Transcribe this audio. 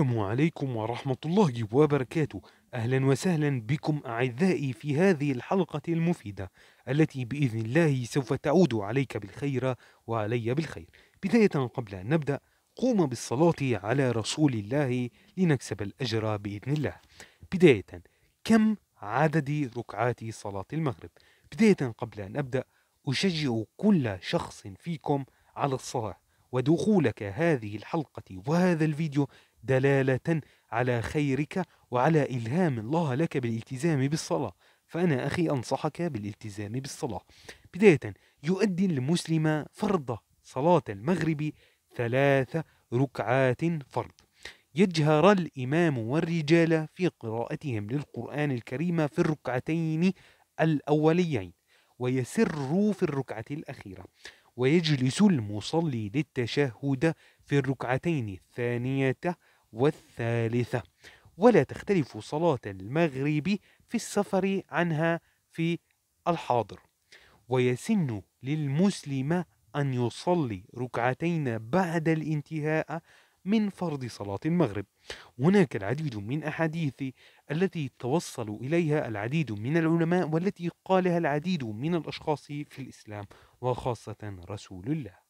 السلام عليكم ورحمة الله وبركاته أهلا وسهلا بكم أعزائي في هذه الحلقة المفيدة التي بإذن الله سوف تعود عليك بالخير وعلي بالخير بداية قبل أن نبدأ قوم بالصلاة على رسول الله لنكسب الأجر بإذن الله بداية كم عدد ركعات صلاة المغرب بداية قبل أن أبدأ أشجع كل شخص فيكم على الصلاة ودخولك هذه الحلقة وهذا الفيديو دلالة على خيرك وعلى إلهام الله لك بالالتزام بالصلاة فأنا أخي أنصحك بالالتزام بالصلاة بداية يؤدي المسلم فرض صلاة المغرب ثلاث ركعات فرض يجهر الإمام والرجال في قراءتهم للقرآن الكريم في الركعتين الأوليين ويسر في الركعة الأخيرة ويجلس المصلي للتشهد في الركعتين الثانية والثالثة ولا تختلف صلاة المغرب في السفر عنها في الحاضر ويسن للمسلم أن يصلي ركعتين بعد الانتهاء من فرض صلاة المغرب هناك العديد من أحاديث التي توصل إليها العديد من العلماء والتي قالها العديد من الأشخاص في الإسلام وخاصة رسول الله